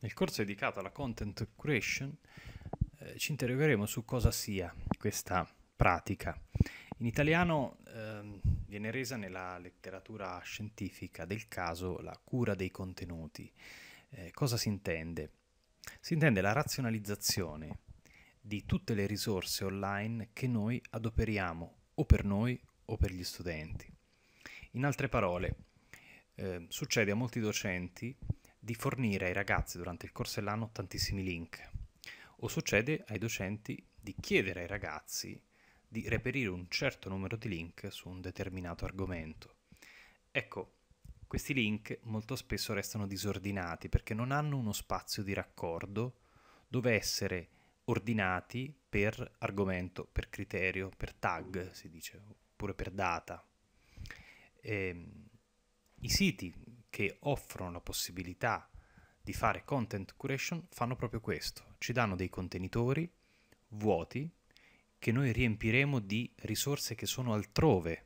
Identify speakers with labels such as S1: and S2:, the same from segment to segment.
S1: Nel corso dedicato alla content creation eh, ci interrogheremo su cosa sia questa pratica. In italiano eh, viene resa nella letteratura scientifica del caso la cura dei contenuti. Eh, cosa si intende? Si intende la razionalizzazione di tutte le risorse online che noi adoperiamo o per noi o per gli studenti. In altre parole, eh, succede a molti docenti di fornire ai ragazzi durante il corso dell'anno tantissimi link o succede ai docenti di chiedere ai ragazzi di reperire un certo numero di link su un determinato argomento. Ecco, questi link molto spesso restano disordinati perché non hanno uno spazio di raccordo dove essere ordinati per argomento, per criterio, per tag si dice, oppure per data. E, ehm, I siti che offrono la possibilità di fare content curation fanno proprio questo, ci danno dei contenitori vuoti che noi riempiremo di risorse che sono altrove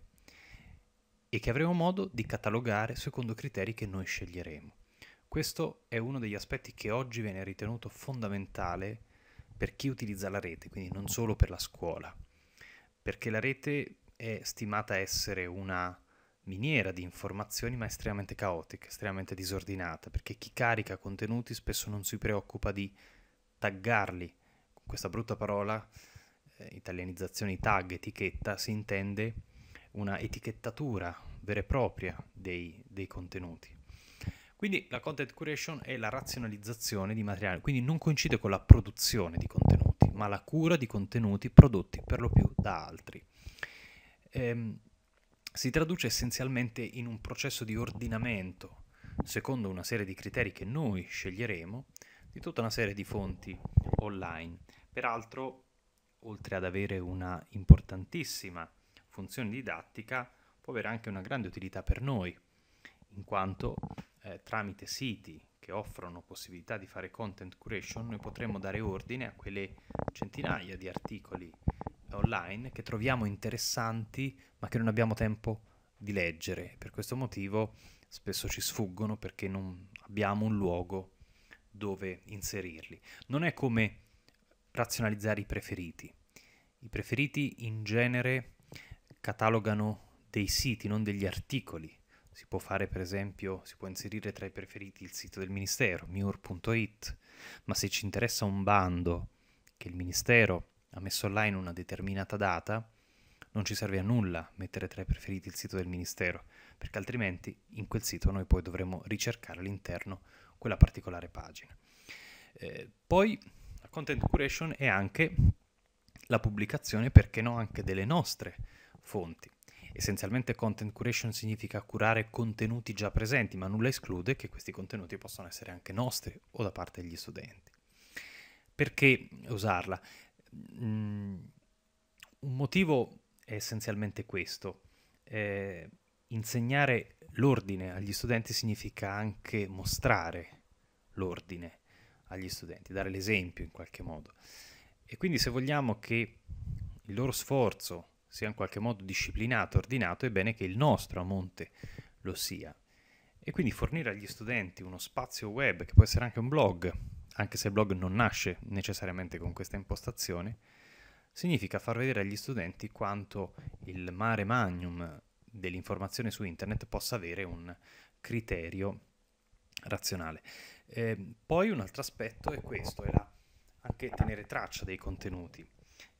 S1: e che avremo modo di catalogare secondo criteri che noi sceglieremo. Questo è uno degli aspetti che oggi viene ritenuto fondamentale per chi utilizza la rete, quindi non solo per la scuola, perché la rete è stimata essere una miniera di informazioni ma estremamente caotica, estremamente disordinata, perché chi carica contenuti spesso non si preoccupa di taggarli. Con questa brutta parola, eh, italianizzazione tag, etichetta, si intende una etichettatura vera e propria dei, dei contenuti. Quindi la content curation è la razionalizzazione di materiale, quindi non coincide con la produzione di contenuti, ma la cura di contenuti prodotti per lo più da altri. Ehm, si traduce essenzialmente in un processo di ordinamento, secondo una serie di criteri che noi sceglieremo, di tutta una serie di fonti online. Peraltro, oltre ad avere una importantissima funzione didattica, può avere anche una grande utilità per noi, in quanto eh, tramite siti che offrono possibilità di fare content curation noi potremmo dare ordine a quelle centinaia di articoli online che troviamo interessanti ma che non abbiamo tempo di leggere. Per questo motivo spesso ci sfuggono perché non abbiamo un luogo dove inserirli. Non è come razionalizzare i preferiti. I preferiti in genere catalogano dei siti, non degli articoli. Si può fare per esempio, si può inserire tra i preferiti il sito del ministero, miur.it, ma se ci interessa un bando che il ministero ha messo online una determinata data, non ci serve a nulla mettere tra i preferiti il sito del Ministero, perché altrimenti in quel sito noi poi dovremo ricercare all'interno quella particolare pagina. Eh, poi la content curation è anche la pubblicazione, perché no, anche delle nostre fonti. Essenzialmente content curation significa curare contenuti già presenti, ma nulla esclude che questi contenuti possano essere anche nostri o da parte degli studenti. Perché usarla? Mm, un motivo è essenzialmente questo. Eh, insegnare l'ordine agli studenti significa anche mostrare l'ordine agli studenti, dare l'esempio in qualche modo. E quindi se vogliamo che il loro sforzo sia in qualche modo disciplinato, ordinato, è bene che il nostro a monte lo sia. E quindi fornire agli studenti uno spazio web, che può essere anche un blog, anche se il blog non nasce necessariamente con questa impostazione, significa far vedere agli studenti quanto il mare magnum dell'informazione su internet possa avere un criterio razionale. Eh, poi un altro aspetto è questo, è la, anche tenere traccia dei contenuti.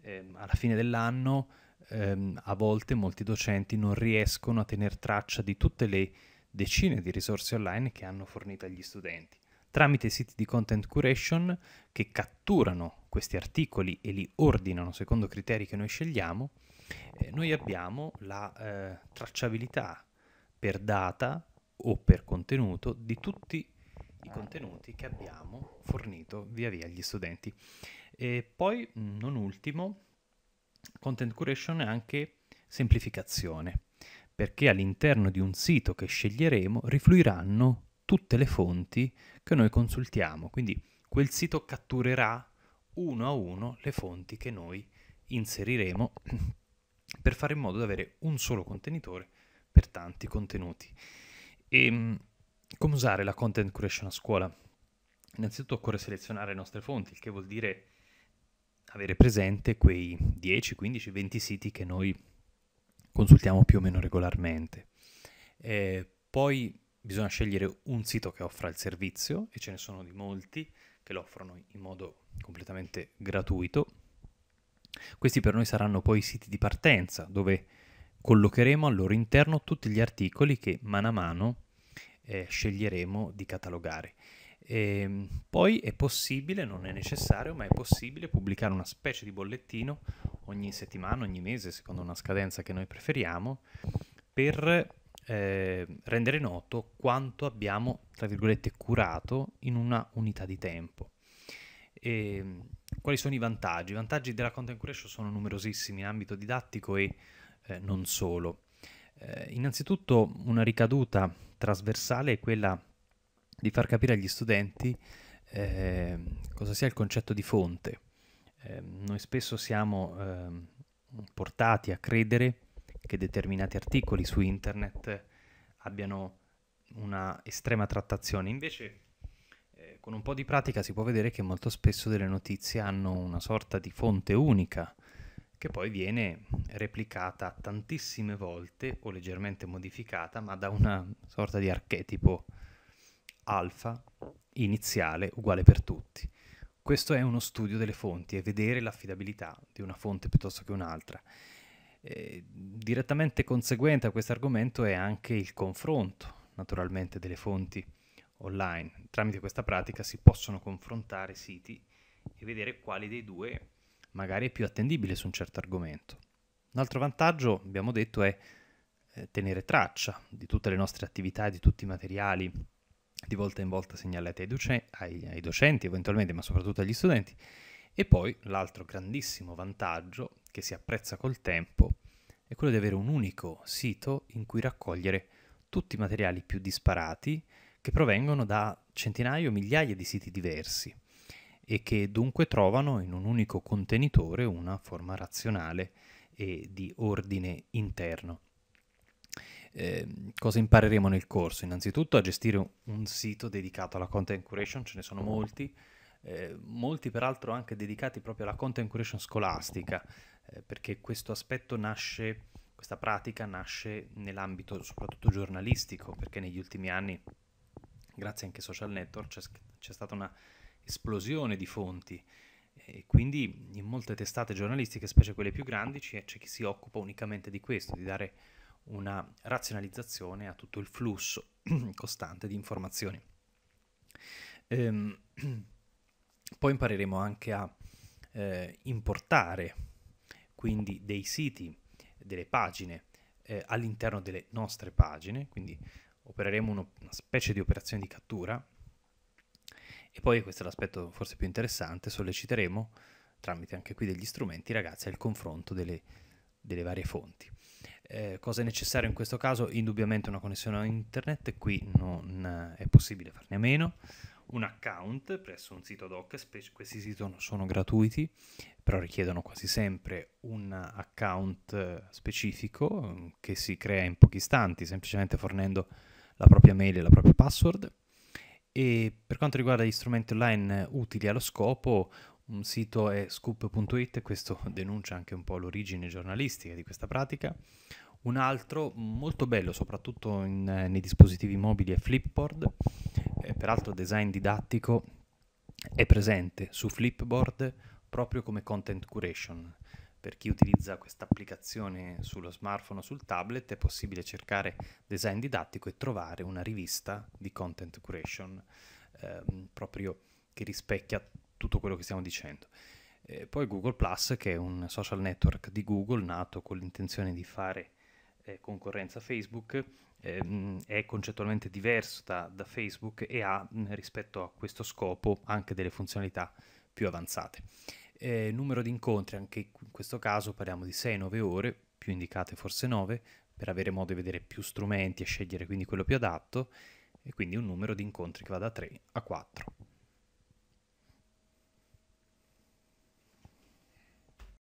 S1: Eh, alla fine dell'anno ehm, a volte molti docenti non riescono a tenere traccia di tutte le decine di risorse online che hanno fornito agli studenti tramite siti di content curation che catturano questi articoli e li ordinano secondo criteri che noi scegliamo, eh, noi abbiamo la eh, tracciabilità per data o per contenuto di tutti i contenuti che abbiamo fornito via via agli studenti. E poi, non ultimo, content curation è anche semplificazione, perché all'interno di un sito che sceglieremo rifluiranno tutte le fonti che noi consultiamo. Quindi quel sito catturerà uno a uno le fonti che noi inseriremo per fare in modo di avere un solo contenitore per tanti contenuti. E, ehm, come usare la content creation a scuola? Innanzitutto occorre selezionare le nostre fonti, il che vuol dire avere presente quei 10, 15, 20 siti che noi consultiamo più o meno regolarmente. Eh, poi bisogna scegliere un sito che offra il servizio e ce ne sono di molti che lo offrono in modo completamente gratuito. Questi per noi saranno poi i siti di partenza dove collocheremo al loro interno tutti gli articoli che mano a mano eh, sceglieremo di catalogare. E, ehm, poi è possibile, non è necessario, ma è possibile pubblicare una specie di bollettino ogni settimana, ogni mese, secondo una scadenza che noi preferiamo, per eh, rendere noto quanto abbiamo, tra virgolette, curato in una unità di tempo. E, ehm, quali sono i vantaggi? I vantaggi della content curation sono numerosissimi in ambito didattico e eh, non solo. Eh, innanzitutto una ricaduta trasversale è quella di far capire agli studenti ehm, cosa sia il concetto di fonte. Ehm, noi spesso siamo portati a credere che determinati articoli su internet abbiano una estrema trattazione. Invece, eh, con un po' di pratica si può vedere che molto spesso delle notizie hanno una sorta di fonte unica che poi viene replicata tantissime volte o leggermente modificata, ma da una sorta di archetipo alfa iniziale uguale per tutti. Questo è uno studio delle fonti, è vedere l'affidabilità di una fonte piuttosto che un'altra. Ehm, direttamente conseguente a questo argomento è anche il confronto, naturalmente, delle fonti online. Tramite questa pratica si possono confrontare siti e vedere quale dei due magari è più attendibile su un certo argomento. Un altro vantaggio, abbiamo detto, è eh, tenere traccia di tutte le nostre attività, di tutti i materiali di volta in volta segnalati ai, docen- ai, ai docenti eventualmente, ma soprattutto agli studenti. E poi l'altro grandissimo vantaggio che si apprezza col tempo è quello di avere un unico sito in cui raccogliere tutti i materiali più disparati che provengono da centinaia o migliaia di siti diversi e che dunque trovano in un unico contenitore una forma razionale e di ordine interno. Eh, cosa impareremo nel corso? Innanzitutto a gestire un sito dedicato alla content curation, ce ne sono molti, eh, molti peraltro anche dedicati proprio alla content curation scolastica, eh, perché questo aspetto nasce, questa pratica nasce nell'ambito soprattutto giornalistico, perché negli ultimi anni, grazie anche ai social network, c'è, c'è stata una esplosione di fonti e quindi in molte testate giornalistiche, specie quelle più grandi, c'è, c'è chi si occupa unicamente di questo, di dare una razionalizzazione a tutto il flusso costante di informazioni. Ehm, poi impareremo anche a eh, importare quindi dei siti, delle pagine eh, all'interno delle nostre pagine, quindi opereremo uno, una specie di operazione di cattura e poi, questo è l'aspetto forse più interessante, solleciteremo tramite anche qui degli strumenti, ragazzi, al confronto delle, delle varie fonti. Eh, cosa è necessario in questo caso? Indubbiamente una connessione a internet, qui non eh, è possibile farne a meno, un account presso un sito doc, questi siti sono gratuiti, però richiedono quasi sempre un account eh, specifico mm, che si crea in pochi istanti, semplicemente fornendo la propria mail e la propria password. E per quanto riguarda gli strumenti online utili allo scopo, un sito è scoop.it, questo denuncia anche un po' l'origine giornalistica di questa pratica. Un altro molto bello, soprattutto in, eh, nei dispositivi mobili, è Flipboard, eh, peraltro design didattico, è presente su Flipboard proprio come content curation. Per chi utilizza questa applicazione sullo smartphone o sul tablet è possibile cercare design didattico e trovare una rivista di content curation ehm, proprio che rispecchia tutto quello che stiamo dicendo. E poi Google Plus, che è un social network di Google nato con l'intenzione di fare eh, concorrenza a Facebook, Ehm, è concettualmente diverso da, da Facebook e ha rispetto a questo scopo anche delle funzionalità più avanzate. Eh, numero di incontri, anche in questo caso parliamo di 6-9 ore, più indicate forse 9, per avere modo di vedere più strumenti e scegliere quindi quello più adatto, e quindi un numero di incontri che va da 3 a 4.